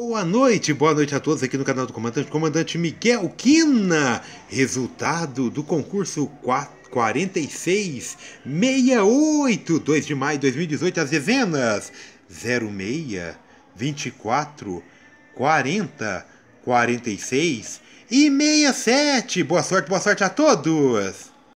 Boa noite, boa noite a todos aqui no canal do Comandante, Comandante Miguel Quina, resultado do concurso 4668, 2 de maio de 2018, as dezenas, 06, 24, 40, 46 e 67, boa sorte, boa sorte a todos!